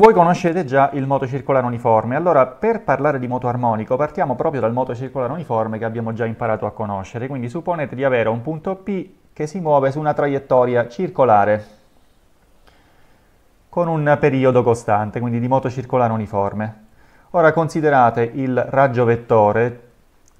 Voi conoscete già il moto circolare uniforme, allora per parlare di moto armonico partiamo proprio dal moto circolare uniforme che abbiamo già imparato a conoscere, quindi supponete di avere un punto P che si muove su una traiettoria circolare con un periodo costante, quindi di moto circolare uniforme. Ora considerate il raggio vettore,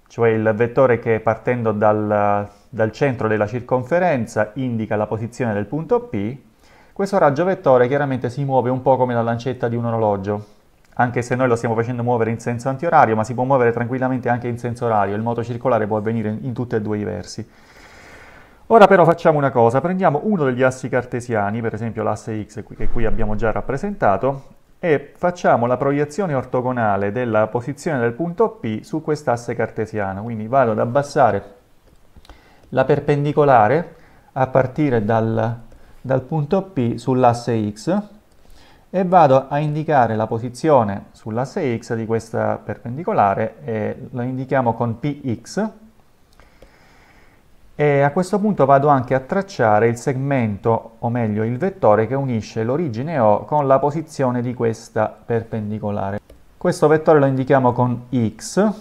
cioè il vettore che partendo dal, dal centro della circonferenza indica la posizione del punto P, questo raggio vettore chiaramente si muove un po' come la lancetta di un orologio, anche se noi lo stiamo facendo muovere in senso antiorario, ma si può muovere tranquillamente anche in senso orario, il moto circolare può avvenire in tutti e due i versi. Ora però facciamo una cosa, prendiamo uno degli assi cartesiani, per esempio l'asse X che qui abbiamo già rappresentato, e facciamo la proiezione ortogonale della posizione del punto P su quest'asse cartesiano, quindi vado ad abbassare la perpendicolare a partire dal dal punto P sull'asse X e vado a indicare la posizione sull'asse X di questa perpendicolare e la indichiamo con PX e a questo punto vado anche a tracciare il segmento o meglio il vettore che unisce l'origine O con la posizione di questa perpendicolare. Questo vettore lo indichiamo con X.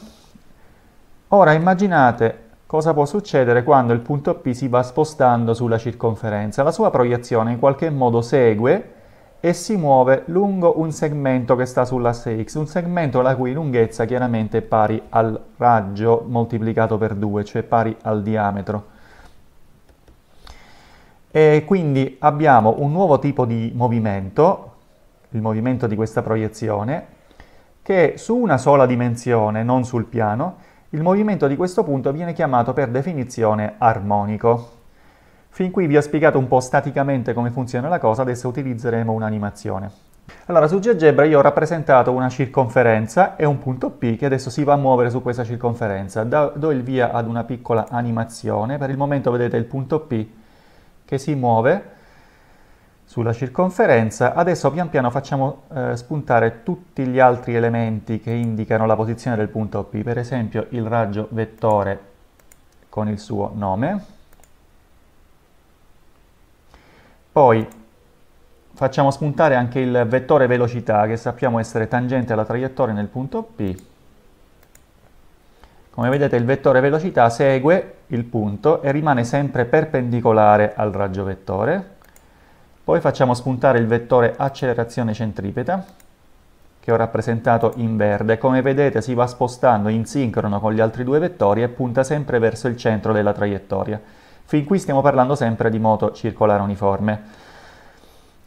Ora immaginate cosa può succedere quando il punto P si va spostando sulla circonferenza. La sua proiezione in qualche modo segue e si muove lungo un segmento che sta sull'asse X, un segmento la cui lunghezza chiaramente è pari al raggio moltiplicato per 2, cioè pari al diametro. E quindi abbiamo un nuovo tipo di movimento, il movimento di questa proiezione, che su una sola dimensione, non sul piano, il movimento di questo punto viene chiamato per definizione armonico. Fin qui vi ho spiegato un po' staticamente come funziona la cosa, adesso utilizzeremo un'animazione. Allora, su GeoGebra io ho rappresentato una circonferenza e un punto P che adesso si va a muovere su questa circonferenza. do il via ad una piccola animazione, per il momento vedete il punto P che si muove sulla circonferenza. Adesso pian piano facciamo eh, spuntare tutti gli altri elementi che indicano la posizione del punto P, per esempio il raggio vettore con il suo nome. Poi facciamo spuntare anche il vettore velocità che sappiamo essere tangente alla traiettoria nel punto P. Come vedete il vettore velocità segue il punto e rimane sempre perpendicolare al raggio vettore. Poi facciamo spuntare il vettore accelerazione centripeta, che ho rappresentato in verde. Come vedete si va spostando in sincrono con gli altri due vettori e punta sempre verso il centro della traiettoria. Fin qui stiamo parlando sempre di moto circolare uniforme.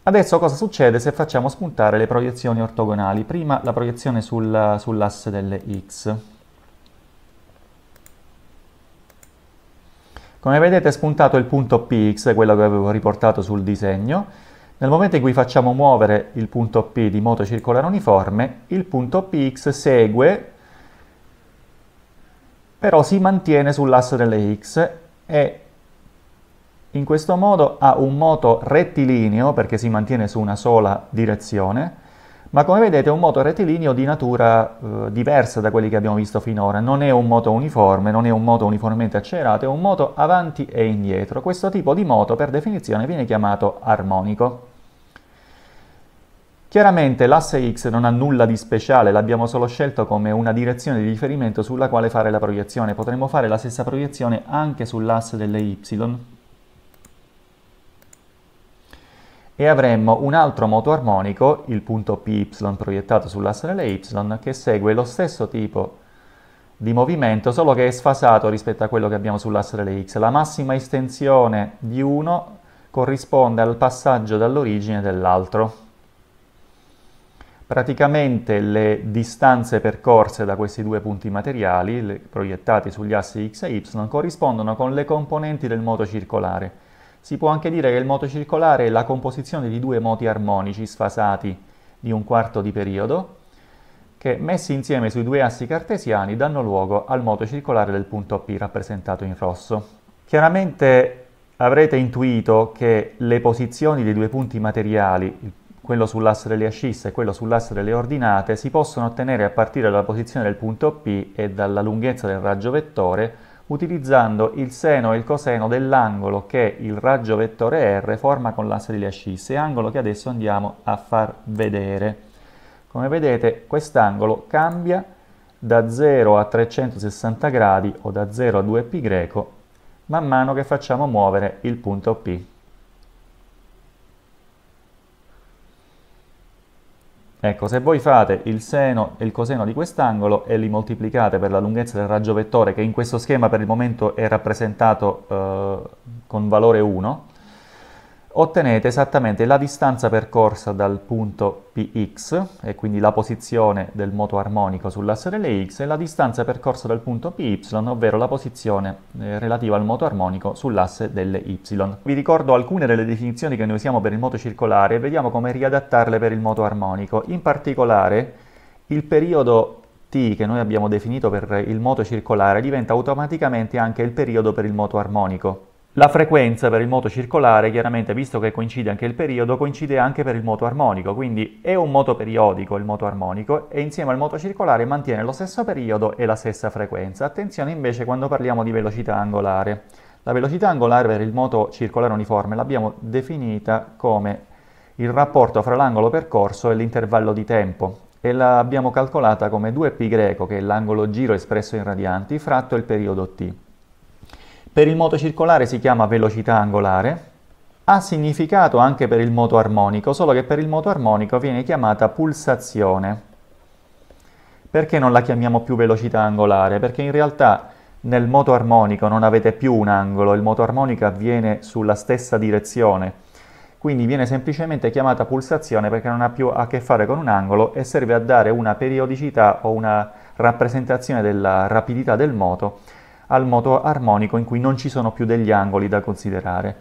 Adesso cosa succede se facciamo spuntare le proiezioni ortogonali? Prima la proiezione sull'asse delle X. Come vedete è spuntato il punto PX, quello che avevo riportato sul disegno. Nel momento in cui facciamo muovere il punto P di moto circolare uniforme, il punto PX segue, però si mantiene sull'asse delle X e in questo modo ha un moto rettilineo, perché si mantiene su una sola direzione, ma come vedete è un moto rettilineo di natura eh, diversa da quelli che abbiamo visto finora, non è un moto uniforme, non è un moto uniformemente accelerato, è un moto avanti e indietro. Questo tipo di moto per definizione viene chiamato armonico. Chiaramente l'asse X non ha nulla di speciale, l'abbiamo solo scelto come una direzione di riferimento sulla quale fare la proiezione. Potremmo fare la stessa proiezione anche sull'asse delle Y. e avremmo un altro moto armonico, il punto PY proiettato sull'asse delle Y, che segue lo stesso tipo di movimento, solo che è sfasato rispetto a quello che abbiamo sull'asse delle X. La massima estensione di uno corrisponde al passaggio dall'origine dell'altro. Praticamente le distanze percorse da questi due punti materiali, proiettati sugli assi X e Y, corrispondono con le componenti del moto circolare. Si può anche dire che il moto circolare è la composizione di due moti armonici sfasati di un quarto di periodo che messi insieme sui due assi cartesiani danno luogo al moto circolare del punto P rappresentato in rosso. Chiaramente avrete intuito che le posizioni dei due punti materiali, quello sull'asse delle ascisse e quello sull'asse delle ordinate, si possono ottenere a partire dalla posizione del punto P e dalla lunghezza del raggio vettore utilizzando il seno e il coseno dell'angolo che il raggio vettore R forma con l'asse delle ascisse, angolo che adesso andiamo a far vedere. Come vedete quest'angolo cambia da 0 a 360 gradi o da 0 a 2π man mano che facciamo muovere il punto P. Ecco, se voi fate il seno e il coseno di quest'angolo e li moltiplicate per la lunghezza del raggio vettore, che in questo schema per il momento è rappresentato eh, con valore 1, ottenete esattamente la distanza percorsa dal punto Px, e quindi la posizione del moto armonico sull'asse delle x, e la distanza percorsa dal punto Py, ovvero la posizione eh, relativa al moto armonico sull'asse delle y. Vi ricordo alcune delle definizioni che noi usiamo per il moto circolare e vediamo come riadattarle per il moto armonico. In particolare, il periodo t che noi abbiamo definito per il moto circolare diventa automaticamente anche il periodo per il moto armonico. La frequenza per il moto circolare, chiaramente visto che coincide anche il periodo, coincide anche per il moto armonico, quindi è un moto periodico il moto armonico e insieme al moto circolare mantiene lo stesso periodo e la stessa frequenza. Attenzione invece quando parliamo di velocità angolare. La velocità angolare per il moto circolare uniforme l'abbiamo definita come il rapporto fra l'angolo percorso e l'intervallo di tempo e l'abbiamo calcolata come 2π greco, che è l'angolo giro espresso in radianti, fratto il periodo t. Per il moto circolare si chiama velocità angolare, ha significato anche per il moto armonico, solo che per il moto armonico viene chiamata pulsazione. Perché non la chiamiamo più velocità angolare? Perché in realtà nel moto armonico non avete più un angolo, il moto armonico avviene sulla stessa direzione. Quindi viene semplicemente chiamata pulsazione perché non ha più a che fare con un angolo e serve a dare una periodicità o una rappresentazione della rapidità del moto al moto armonico in cui non ci sono più degli angoli da considerare.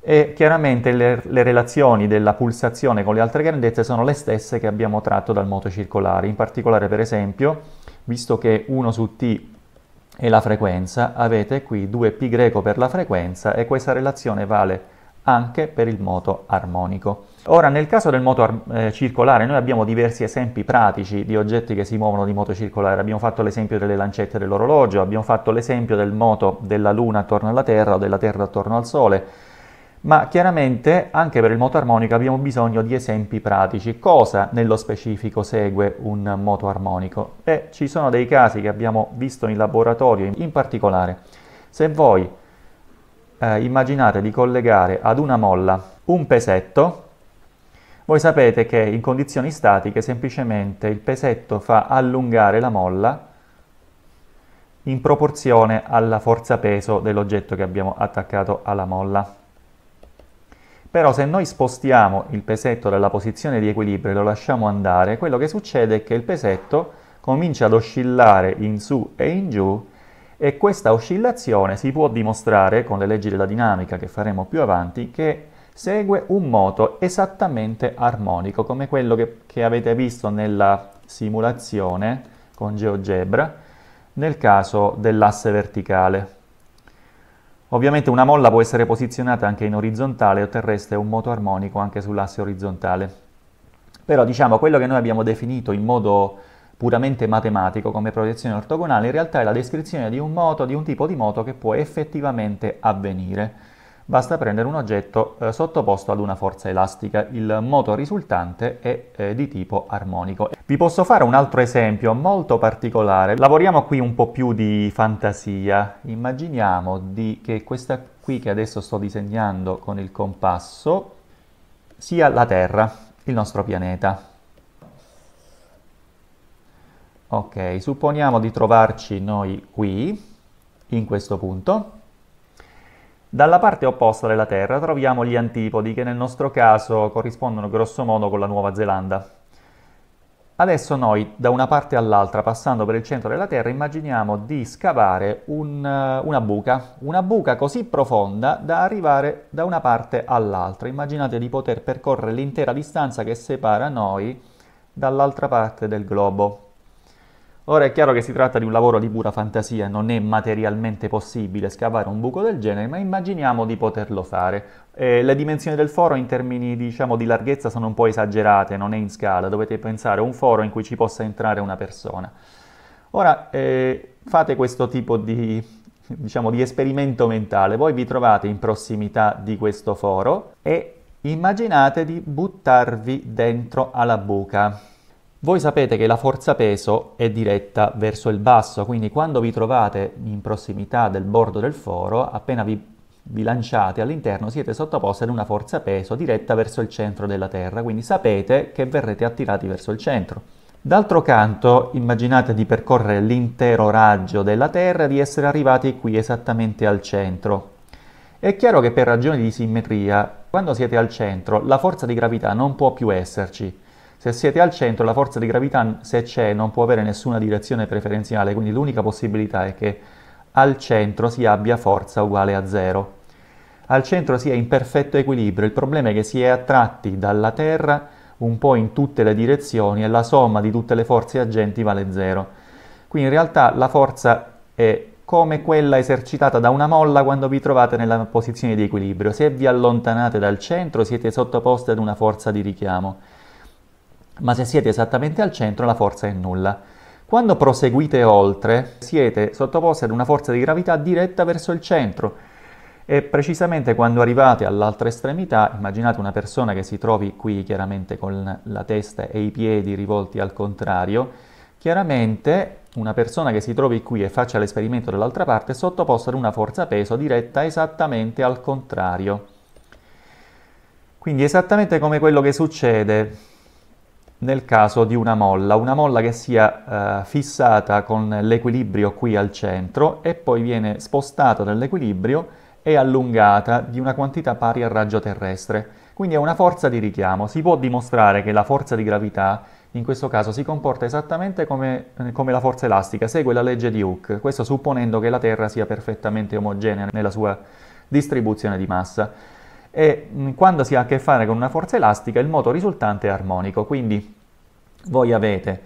E chiaramente le, le relazioni della pulsazione con le altre grandezze sono le stesse che abbiamo tratto dal moto circolare. In particolare, per esempio, visto che 1 su t è la frequenza, avete qui 2π per la frequenza e questa relazione vale anche per il moto armonico. Ora, nel caso del moto eh, circolare, noi abbiamo diversi esempi pratici di oggetti che si muovono di moto circolare. Abbiamo fatto l'esempio delle lancette dell'orologio, abbiamo fatto l'esempio del moto della Luna attorno alla Terra o della Terra attorno al Sole. Ma chiaramente anche per il moto armonico abbiamo bisogno di esempi pratici. Cosa nello specifico segue un moto armonico? Beh, ci sono dei casi che abbiamo visto in laboratorio in particolare. Se voi eh, immaginate di collegare ad una molla un pesetto, voi sapete che in condizioni statiche semplicemente il pesetto fa allungare la molla in proporzione alla forza peso dell'oggetto che abbiamo attaccato alla molla. Però se noi spostiamo il pesetto dalla posizione di equilibrio e lo lasciamo andare, quello che succede è che il pesetto comincia ad oscillare in su e in giù e questa oscillazione si può dimostrare con le leggi della dinamica che faremo più avanti che segue un moto esattamente armonico come quello che, che avete visto nella simulazione con GeoGebra nel caso dell'asse verticale. Ovviamente una molla può essere posizionata anche in orizzontale o terrestre un moto armonico anche sull'asse orizzontale. Però diciamo quello che noi abbiamo definito in modo puramente matematico come proiezione ortogonale in realtà è la descrizione di un moto, di un tipo di moto che può effettivamente avvenire. Basta prendere un oggetto eh, sottoposto ad una forza elastica, il moto risultante è eh, di tipo armonico. Vi posso fare un altro esempio molto particolare. Lavoriamo qui un po' più di fantasia. Immaginiamo di, che questa qui che adesso sto disegnando con il compasso sia la Terra, il nostro pianeta. Ok, supponiamo di trovarci noi qui, in questo punto, dalla parte opposta della Terra troviamo gli antipodi, che nel nostro caso corrispondono grossomodo con la Nuova Zelanda. Adesso noi, da una parte all'altra, passando per il centro della Terra, immaginiamo di scavare un, eh, una buca, una buca così profonda da arrivare da una parte all'altra. Immaginate di poter percorrere l'intera distanza che separa noi dall'altra parte del globo. Ora è chiaro che si tratta di un lavoro di pura fantasia, non è materialmente possibile scavare un buco del genere, ma immaginiamo di poterlo fare. Eh, le dimensioni del foro in termini diciamo, di larghezza sono un po' esagerate, non è in scala, dovete pensare a un foro in cui ci possa entrare una persona. Ora eh, fate questo tipo di, diciamo, di esperimento mentale, voi vi trovate in prossimità di questo foro e immaginate di buttarvi dentro alla buca. Voi sapete che la forza peso è diretta verso il basso, quindi quando vi trovate in prossimità del bordo del foro, appena vi, vi lanciate all'interno siete sottoposti ad una forza peso diretta verso il centro della Terra, quindi sapete che verrete attirati verso il centro. D'altro canto, immaginate di percorrere l'intero raggio della Terra e di essere arrivati qui esattamente al centro. È chiaro che per ragioni di simmetria, quando siete al centro, la forza di gravità non può più esserci. Se siete al centro, la forza di gravità, se c'è, non può avere nessuna direzione preferenziale, quindi l'unica possibilità è che al centro si abbia forza uguale a zero. Al centro si è in perfetto equilibrio, il problema è che si è attratti dalla Terra un po' in tutte le direzioni e la somma di tutte le forze agenti vale zero. Quindi in realtà la forza è come quella esercitata da una molla quando vi trovate nella posizione di equilibrio. Se vi allontanate dal centro siete sottoposti ad una forza di richiamo ma se siete esattamente al centro la forza è nulla. Quando proseguite oltre, siete sottoposti ad una forza di gravità diretta verso il centro e precisamente quando arrivate all'altra estremità, immaginate una persona che si trovi qui chiaramente con la testa e i piedi rivolti al contrario, chiaramente una persona che si trovi qui e faccia l'esperimento dall'altra parte è sottoposta ad una forza peso diretta esattamente al contrario. Quindi esattamente come quello che succede nel caso di una molla, una molla che sia eh, fissata con l'equilibrio qui al centro e poi viene spostata dall'equilibrio e allungata di una quantità pari al raggio terrestre. Quindi è una forza di richiamo. Si può dimostrare che la forza di gravità in questo caso si comporta esattamente come, eh, come, la forza elastica, segue la legge di Hooke, questo supponendo che la Terra sia perfettamente omogenea nella sua distribuzione di massa e mm, quando si ha a che fare con una forza elastica il moto risultante è armonico, quindi voi avete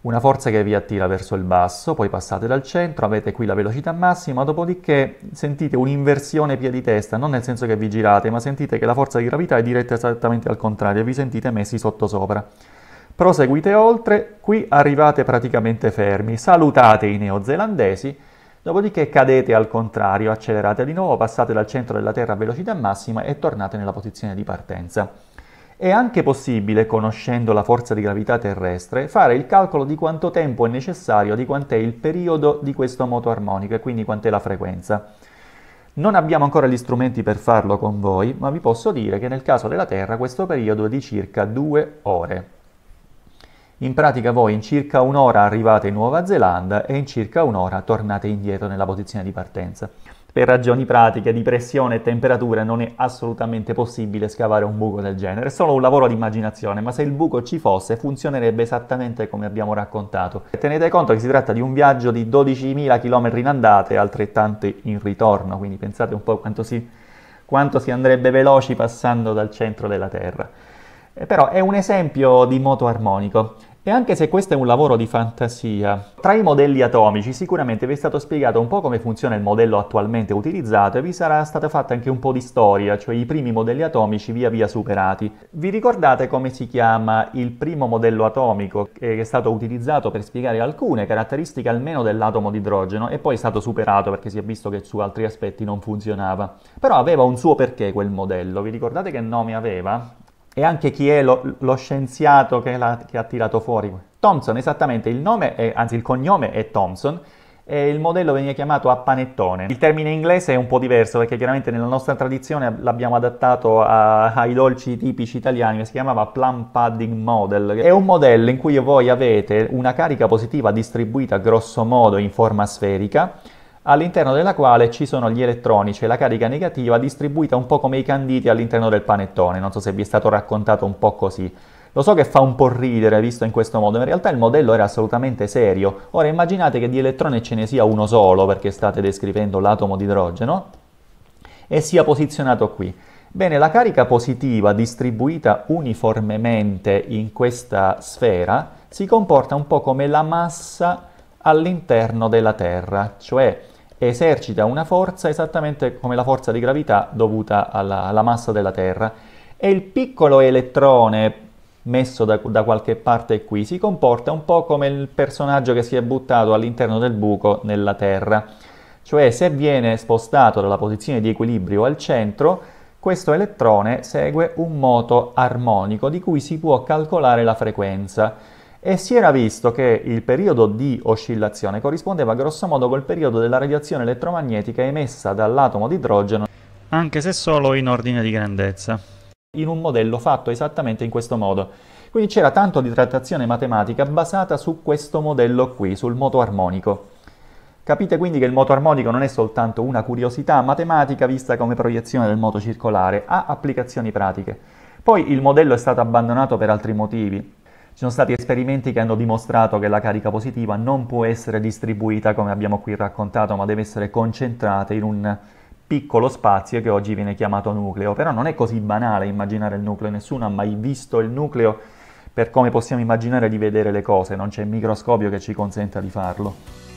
una forza che vi attira verso il basso, poi passate dal centro, avete qui la velocità massima, dopodiché sentite un'inversione piedi testa, non nel senso che vi girate, ma sentite che la forza di gravità è diretta esattamente al contrario vi sentite messi sotto sopra. Proseguite oltre, qui arrivate praticamente fermi, salutate i neozelandesi, Dopodiché cadete al contrario, accelerate di nuovo, passate dal centro della Terra a velocità massima e tornate nella posizione di partenza. È anche possibile, conoscendo la forza di gravità terrestre, fare il calcolo di quanto tempo è necessario, di quant'è il periodo di questo moto armonico e quindi quant'è la frequenza. Non abbiamo ancora gli strumenti per farlo con voi, ma vi posso dire che nel caso della Terra questo periodo è di circa due ore. In pratica voi in circa un'ora arrivate in Nuova Zelanda e in circa un'ora tornate indietro nella posizione di partenza. Per ragioni pratiche di pressione e temperatura non è assolutamente possibile scavare un buco del genere, è solo un lavoro di immaginazione, ma se il buco ci fosse funzionerebbe esattamente come abbiamo raccontato. Tenete conto che si tratta di un viaggio di 12.000 km in andata e altrettanti in ritorno, quindi pensate un po' quanto si, quanto si andrebbe veloci passando dal centro della Terra. Eh, però è un esempio di moto armonico. E anche se questo è un lavoro di fantasia, tra i modelli atomici sicuramente vi è stato spiegato un po' come funziona il modello attualmente utilizzato e vi sarà stata fatta anche un po' di storia, cioè i primi modelli atomici via via superati. Vi ricordate come si chiama il primo modello atomico che è stato utilizzato per spiegare alcune caratteristiche almeno dell'atomo di idrogeno e poi è stato superato perché si è visto che su altri aspetti non funzionava. Però aveva un suo perché quel modello, vi ricordate che nome aveva? e anche chi è lo, lo scienziato che, la, che, ha tirato fuori. Thompson, esattamente, il nome, è, anzi il cognome è Thompson, e il modello veniva chiamato a panettone. Il termine inglese è un po' diverso perché chiaramente nella nostra tradizione l'abbiamo adattato a, ai dolci tipici italiani che si chiamava plum pudding model. È un modello in cui voi avete una carica positiva distribuita grosso modo in forma sferica all'interno della quale ci sono gli elettroni, cioè la carica negativa distribuita un po' come i canditi all'interno del panettone, non so se vi è stato raccontato un po' così. Lo so che fa un po' ridere visto in questo modo, ma in realtà il modello era assolutamente serio. Ora immaginate che di elettrone ce ne sia uno solo, perché state descrivendo l'atomo di idrogeno, e sia posizionato qui. Bene, la carica positiva distribuita uniformemente in questa sfera si comporta un po' come la massa all'interno della Terra, cioè esercita una forza esattamente come la forza di gravità dovuta alla, alla massa della Terra e il piccolo elettrone messo da, da, qualche parte qui si comporta un po' come il personaggio che si è buttato all'interno del buco nella Terra, cioè se viene spostato dalla posizione di equilibrio al centro, questo elettrone segue un moto armonico di cui si può calcolare la frequenza e si era visto che il periodo di oscillazione corrispondeva grossomodo col periodo della radiazione elettromagnetica emessa dall'atomo di idrogeno, anche se solo in ordine di grandezza, in un modello fatto esattamente in questo modo. Quindi c'era tanto di trattazione matematica basata su questo modello qui, sul moto armonico. Capite quindi che il moto armonico non è soltanto una curiosità matematica vista come proiezione del moto circolare, ha applicazioni pratiche. Poi il modello è stato abbandonato per altri motivi, ci sono stati esperimenti che hanno dimostrato che la carica positiva non può essere distribuita come abbiamo qui raccontato, ma deve essere concentrata in un piccolo spazio che oggi viene chiamato nucleo. Però non è così banale immaginare il nucleo, nessuno ha mai visto il nucleo per come possiamo immaginare di vedere le cose, non c'è il microscopio che ci consenta di farlo.